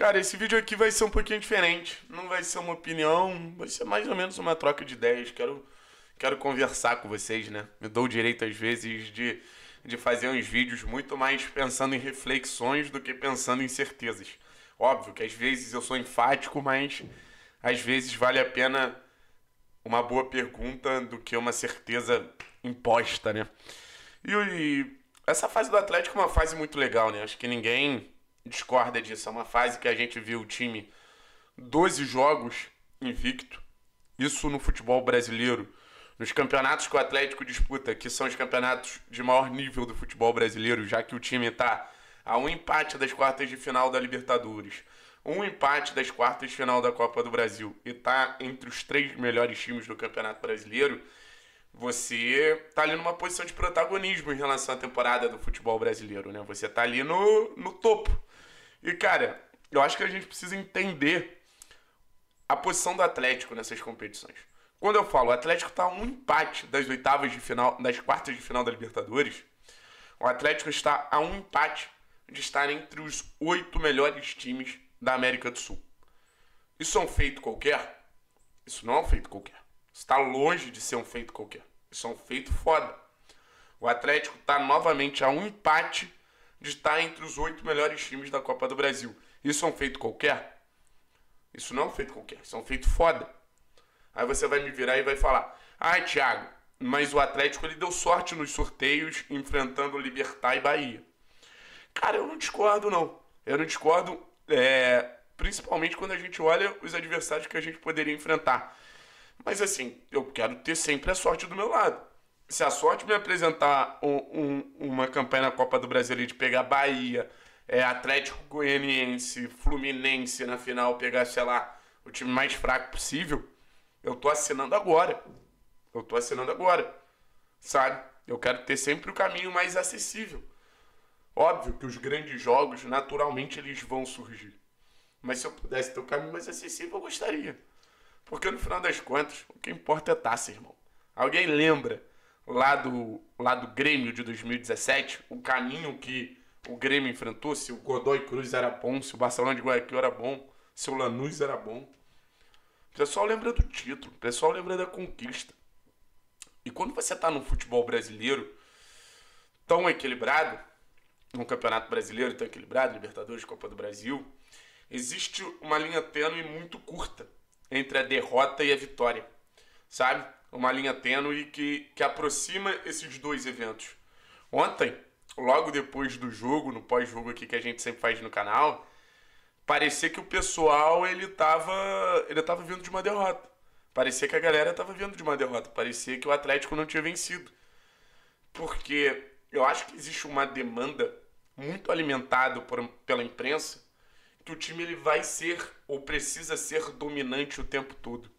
Cara, esse vídeo aqui vai ser um pouquinho diferente. Não vai ser uma opinião, vai ser mais ou menos uma troca de ideias. Quero, quero conversar com vocês, né? Me dou o direito, às vezes, de, de fazer uns vídeos muito mais pensando em reflexões do que pensando em certezas. Óbvio que às vezes eu sou enfático, mas às vezes vale a pena uma boa pergunta do que uma certeza imposta, né? E, e essa fase do Atlético é uma fase muito legal, né? Acho que ninguém discorda disso. É uma fase que a gente viu o time 12 jogos invicto. Isso no futebol brasileiro. Nos campeonatos que o Atlético disputa, que são os campeonatos de maior nível do futebol brasileiro, já que o time está a um empate das quartas de final da Libertadores, um empate das quartas de final da Copa do Brasil e está entre os três melhores times do Campeonato Brasileiro, você está ali numa posição de protagonismo em relação à temporada do futebol brasileiro, né? Você está ali no, no topo. E, cara, eu acho que a gente precisa entender a posição do Atlético nessas competições. Quando eu falo, o Atlético está a um empate das oitavas de final, das quartas de final da Libertadores. O Atlético está a um empate de estar entre os oito melhores times da América do Sul. Isso é um feito qualquer? Isso não é um feito qualquer. Está longe de ser um feito qualquer. Isso é um feito foda. O Atlético está novamente a um empate de estar entre os oito melhores times da Copa do Brasil. Isso é um feito qualquer? Isso não é um feito qualquer, isso é um feito foda. Aí você vai me virar e vai falar: ai, ah, Thiago, mas o Atlético ele deu sorte nos sorteios enfrentando Libertar e Bahia. Cara, eu não discordo, não. Eu não discordo, é, principalmente quando a gente olha os adversários que a gente poderia enfrentar. Mas assim, eu quero ter sempre a sorte do meu lado se a sorte me apresentar um, um, uma campanha na Copa do Brasil de pegar Bahia, é, Atlético Goianiense, Fluminense na final, pegar, sei lá, o time mais fraco possível, eu tô assinando agora. Eu tô assinando agora. Sabe? Eu quero ter sempre o caminho mais acessível. Óbvio que os grandes jogos, naturalmente, eles vão surgir. Mas se eu pudesse ter o caminho mais acessível, eu gostaria. Porque no final das contas, o que importa é taça, irmão. Alguém lembra lá do, lá do Grêmio de 2017, o caminho que o Grêmio enfrentou, se o Godoy Cruz era bom, se o Barcelona de Guayaquil era bom, se o Lanús era bom. O pessoal lembra do título, o pessoal lembra da conquista. E quando você está no futebol brasileiro tão equilibrado, no Campeonato Brasileiro tão equilibrado, Libertadores, Copa do Brasil, existe uma linha tênue muito curta entre a derrota e a vitória, sabe? uma linha tênue que, que aproxima esses dois eventos. Ontem, logo depois do jogo, no pós-jogo aqui que a gente sempre faz no canal, parecia que o pessoal ele estava ele tava vindo de uma derrota. Parecia que a galera estava vindo de uma derrota, parecia que o Atlético não tinha vencido. Porque eu acho que existe uma demanda muito alimentada por, pela imprensa que o time ele vai ser ou precisa ser dominante o tempo todo.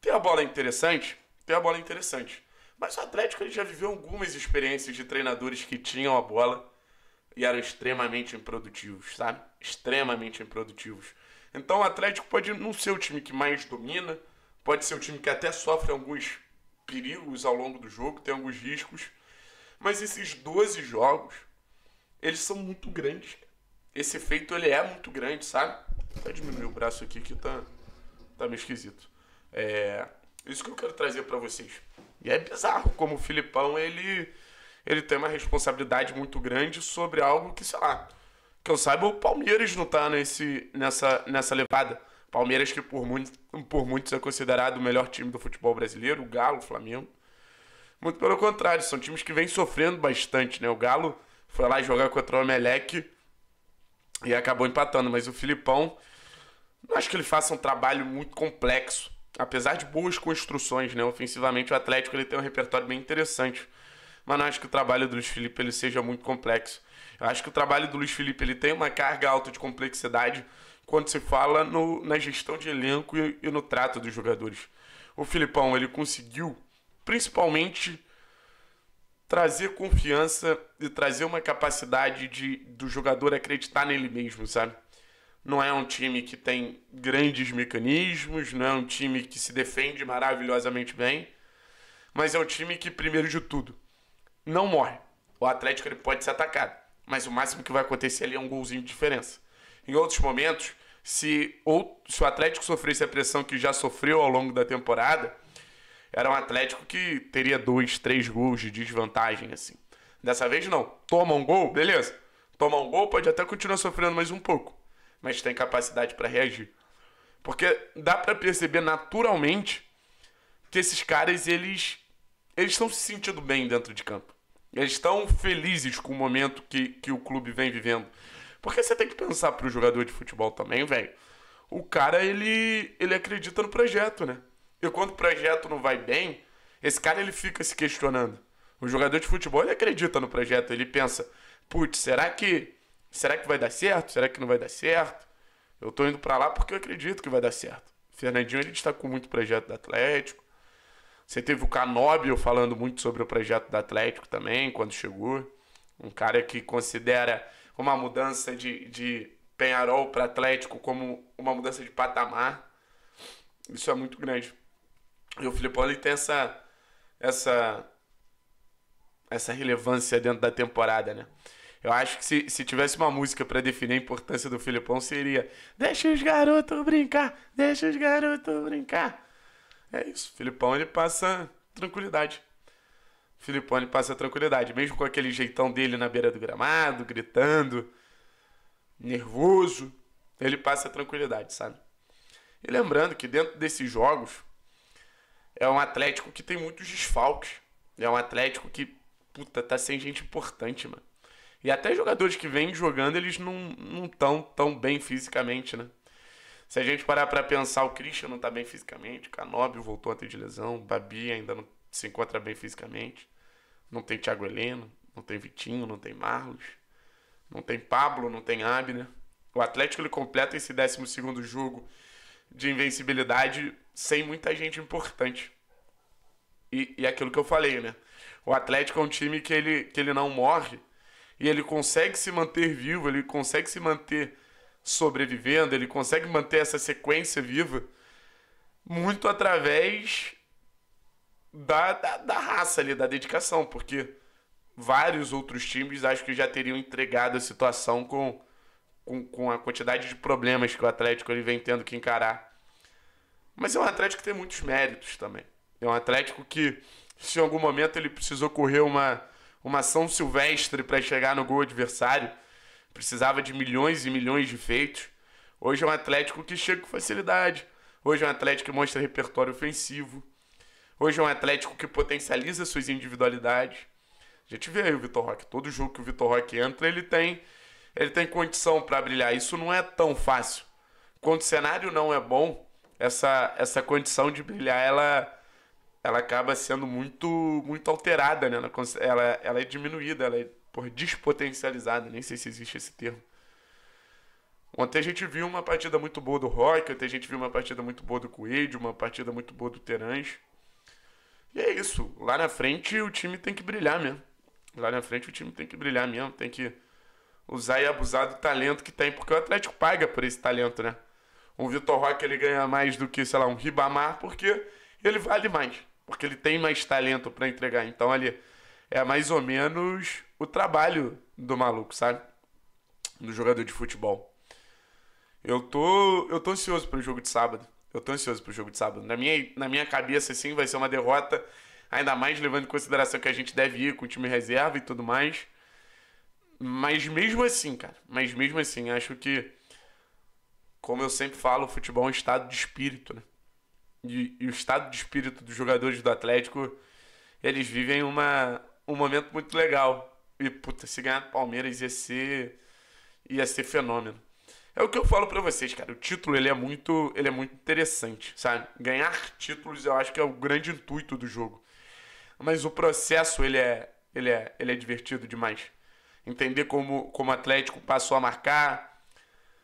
Tem a bola interessante, ter a bola interessante. Mas o Atlético ele já viveu algumas experiências de treinadores que tinham a bola e eram extremamente improdutivos, sabe? Extremamente improdutivos. Então o Atlético pode não ser o time que mais domina, pode ser o time que até sofre alguns perigos ao longo do jogo, tem alguns riscos. Mas esses 12 jogos, eles são muito grandes. Esse efeito ele é muito grande, sabe? Vou diminuir o braço aqui que tá, tá meio esquisito. É, isso que eu quero trazer para vocês. E é bizarro como o Filipão, ele, ele tem uma responsabilidade muito grande sobre algo que, sei lá, que eu saiba, o Palmeiras não tá nesse, nessa, nessa levada. Palmeiras que por, muito, por muitos é considerado o melhor time do futebol brasileiro, o Galo, o Flamengo. Muito pelo contrário, são times que vêm sofrendo bastante, né? O Galo foi lá jogar contra o Emelec e acabou empatando, mas o Filipão, não acho que ele faça um trabalho muito complexo apesar de boas construções, né, ofensivamente o Atlético ele tem um repertório bem interessante. Mas não acho que o trabalho do Luiz Felipe ele seja muito complexo. Eu acho que o trabalho do Luiz Felipe ele tem uma carga alta de complexidade quando se fala no, na gestão de elenco e, e no trato dos jogadores. O Filipão ele conseguiu, principalmente, trazer confiança e trazer uma capacidade de, do jogador acreditar nele mesmo, sabe? Não é um time que tem grandes mecanismos, não é um time que se defende maravilhosamente bem, mas é um time que, primeiro de tudo, não morre. O Atlético ele pode ser atacado, mas o máximo que vai acontecer ali é um golzinho de diferença. Em outros momentos, se, ou, se o Atlético sofresse a pressão que já sofreu ao longo da temporada, era um Atlético que teria dois, três gols de desvantagem, assim. Dessa vez não. Toma um gol, beleza. Toma um gol, pode até continuar sofrendo mais um pouco mas tem capacidade para reagir. Porque dá para perceber naturalmente que esses caras, eles eles estão se sentindo bem dentro de campo. Eles estão felizes com o momento que, que o clube vem vivendo. Porque você tem que pensar para o jogador de futebol também, velho. O cara, ele, ele acredita no projeto, né? E quando o projeto não vai bem, esse cara ele fica se questionando. O jogador de futebol ele acredita no projeto, ele pensa: putz, será que Será que vai dar certo? Será que não vai dar certo? Eu tô indo para lá porque eu acredito que vai dar certo. a Fernandinho ele destacou muito o projeto do Atlético. Você teve o Canóbio falando muito sobre o projeto do Atlético também, quando chegou. Um cara que considera uma mudança de, de Penharol para Atlético como uma mudança de patamar. Isso é muito grande. E o Filipão ele tem essa, essa, essa relevância dentro da temporada, né? Eu acho que se, se tivesse uma música para definir a importância do Filipão, seria Deixa os garotos brincar, deixa os garotos brincar. É isso, Filipão ele passa tranquilidade. Filipão ele passa tranquilidade, mesmo com aquele jeitão dele na beira do gramado, gritando, nervoso, ele passa tranquilidade, sabe? E lembrando que dentro desses jogos é um Atlético que tem muitos desfalques. É um Atlético que, puta, tá sem gente importante, mano. E até jogadores que vêm jogando, eles não estão tão bem fisicamente, né? Se a gente parar para pensar, o Christian não está bem fisicamente, o Canóbio voltou a ter de lesão, o Babi ainda não se encontra bem fisicamente, não tem Thiago Heleno, não tem Vitinho, não tem Marlos, não tem Pablo, não tem Abner. O Atlético ele completa esse 12 jogo de invencibilidade sem muita gente importante. E, e é aquilo que eu falei, né? O Atlético é um time que ele, que ele não morre e ele consegue se manter vivo, ele consegue se manter sobrevivendo, ele consegue manter essa sequência viva muito através da, da, da raça ali, da dedicação, porque vários outros times acho que já teriam entregado a situação com, com, com a quantidade de problemas que o Atlético ele vem tendo que encarar. Mas é um Atlético que tem muitos méritos também. É um Atlético que, se em algum momento ele precisou correr uma uma ação Silvestre para chegar no gol adversário. Precisava de milhões e milhões de feitos. Hoje é um Atlético que chega com facilidade. Hoje é um Atlético que mostra repertório ofensivo. Hoje é um Atlético que potencializa suas individualidades. A gente vê aí o Vitor Roque. Todo jogo que o Vitor Roque entra, ele tem, ele tem condição para brilhar. Isso não é tão fácil. Quando o cenário não é bom, essa, essa condição de brilhar, ela, ela acaba sendo muito muito alterada, né? Ela, ela é diminuída, ela é por despotencializada, nem sei se existe esse termo. Ontem a gente viu uma partida muito boa do Rock, ontem a gente viu uma partida muito boa do Coelho, uma partida muito boa do Terãs. E é isso. Lá na frente o time tem que brilhar mesmo. Lá na frente o time tem que brilhar mesmo, tem que usar e abusar do talento que tem, porque o Atlético paga por esse talento, né? O Vitor Roque ele ganha mais do que, sei lá, um Ribamar, porque ele vale mais porque ele tem mais talento para entregar. Então ali é mais ou menos o trabalho do maluco, sabe? Do jogador de futebol. Eu tô, eu tô ansioso pro jogo de sábado. Eu tô ansioso pro jogo de sábado. Na minha, na minha cabeça, sim vai ser uma derrota. Ainda mais levando em consideração que a gente deve ir com o time reserva e tudo mais. Mas mesmo assim, cara. Mas mesmo assim, acho que. Como eu sempre falo, o futebol é um estado de espírito, né? e, e o estado de espírito dos jogadores do Atlético, eles vivem uma, um momento muito legal. E, puta, se ganhar Palmeiras ia ser, ia ser fenômeno. É o que eu falo para vocês, cara. O título ele é muito, ele é muito interessante, sabe? Ganhar títulos eu acho que é o grande intuito do jogo. Mas o processo ele é, ele é, ele é divertido demais. Entender como como o Atlético passou a marcar,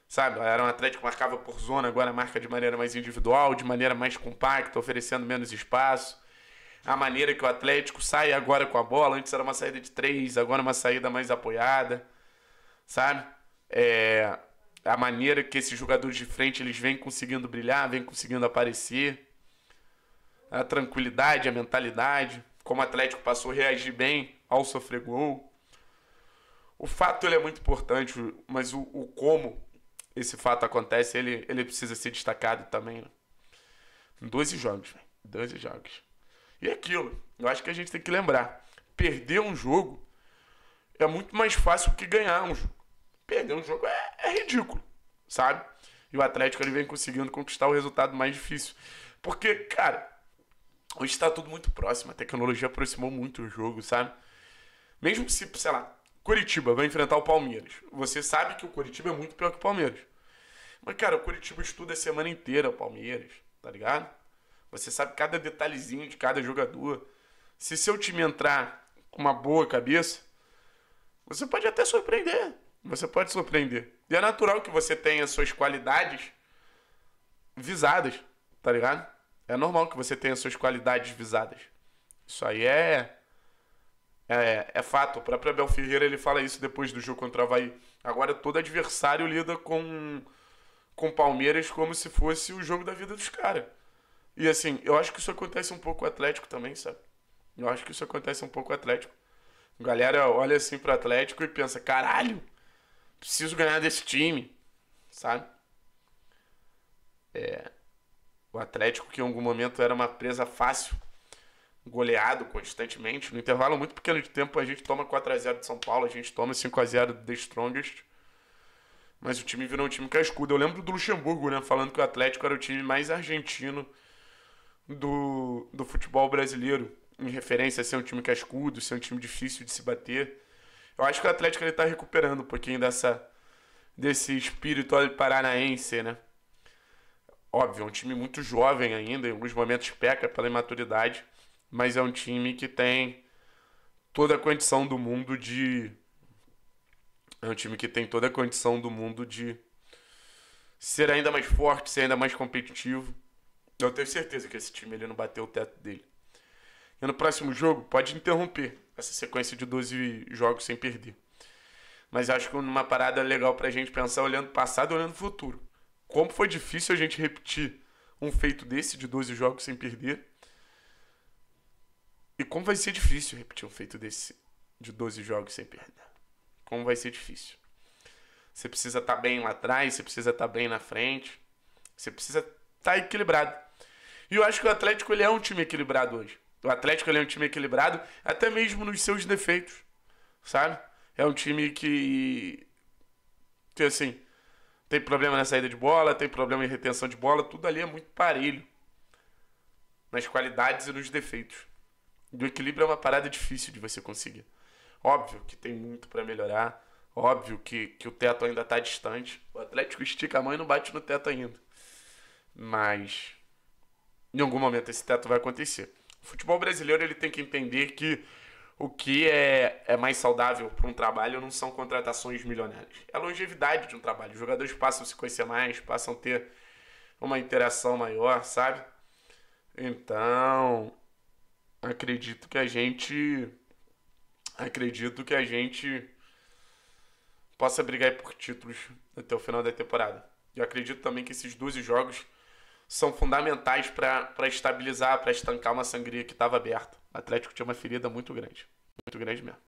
sabe? Era um Atlético que marcava por zona, agora marca de maneira mais individual, de maneira mais compacta, oferecendo menos espaço. A maneira que o Atlético sai agora com a bola, antes era uma saída de três, agora uma saída mais apoiada, sabe? É, a maneira que esses jogadores de frente eles vêm conseguindo brilhar, vêm conseguindo aparecer. A tranquilidade, a mentalidade, como o Atlético passou a reagir bem ao sofrer gol. O fato ele é muito importante, mas o, o como esse fato acontece, ele, ele precisa ser destacado também. 12 jogos, 12 jogos. E aquilo, eu acho que a gente tem que lembrar. Perder um jogo é muito mais fácil que ganhar um jogo. Perder um jogo é, é ridículo, sabe? E o Atlético ele vem conseguindo conquistar o resultado mais difícil. Porque, cara, hoje está tudo muito próximo. A tecnologia aproximou muito o jogo, sabe? Mesmo se, sei lá, Curitiba vai enfrentar o Palmeiras. Você sabe que o Curitiba é muito pior que o Palmeiras. Mas, cara, o Curitiba estuda a semana inteira o Palmeiras, tá ligado? Você sabe cada detalhezinho de cada jogador. Se seu time entrar com uma boa cabeça, você pode até surpreender. Você pode surpreender. E é natural que você tenha suas qualidades visadas, tá ligado? É normal que você tenha suas qualidades visadas. Isso aí é é, é fato, o próprio Abel Ferreira ele fala isso depois do jogo contra o Havaí. Agora todo adversário lida com com Palmeiras como se fosse o jogo da vida dos caras. E assim, eu acho que isso acontece um pouco com o Atlético também, sabe? Eu acho que isso acontece um pouco com o Atlético. A galera olha assim pro Atlético e pensa, caralho, preciso ganhar desse time, sabe? É, o Atlético que em algum momento era uma presa fácil goleado constantemente. No intervalo muito pequeno de tempo, a gente toma 4x0 de São Paulo, a gente toma 5x0 The Strongest. Mas o time virou um time cascudo. Eu lembro do Luxemburgo, né? Falando que o Atlético era o time mais argentino do, do futebol brasileiro. Em referência a ser um time cascudo, ser um time difícil de se bater. Eu acho que o Atlético está recuperando um pouquinho dessa, desse espírito paranaense, né? Óbvio, é um time muito jovem ainda, em alguns momentos peca pela imaturidade mas é um time que tem toda a condição do mundo de. É um time que tem toda a condição do mundo de ser ainda mais forte, ser ainda mais competitivo. Eu tenho certeza que esse time ele não bateu o teto dele. E no próximo jogo, pode interromper essa sequência de 12 jogos sem perder. Mas acho que uma parada legal pra gente pensar olhando passado e olhando futuro. Como foi difícil a gente repetir um feito desse de 12 jogos sem perder e como vai ser difícil repetir um feito desse de 12 jogos sem perder Como vai ser difícil. Você precisa estar tá bem lá atrás, você precisa estar tá bem na frente. Você precisa estar tá equilibrado. E eu acho que o Atlético ele é um time equilibrado hoje. O Atlético ele é um time equilibrado, até mesmo nos seus defeitos, sabe? É um time que, que assim, tem problema na saída de bola, tem problema em retenção de bola, tudo ali é muito parelho nas qualidades e nos defeitos do equilíbrio é uma parada difícil de você conseguir. Óbvio que tem muito para melhorar, óbvio que, que o teto ainda tá distante. O Atlético estica a mão e não bate no teto ainda. Mas em algum momento esse teto vai acontecer. O futebol brasileiro ele tem que entender que o que é, é mais saudável para um trabalho não são contratações milionárias. É a longevidade de um trabalho. Os jogadores passam a se conhecer mais, passam a ter uma interação maior, sabe? Então, acredito que a gente. Acredito que a gente possa brigar por títulos até o final da temporada. Eu acredito também que esses 12 jogos são fundamentais para estabilizar, para estancar uma sangria que estava aberta. O Atlético tinha uma ferida muito grande. Muito grande mesmo.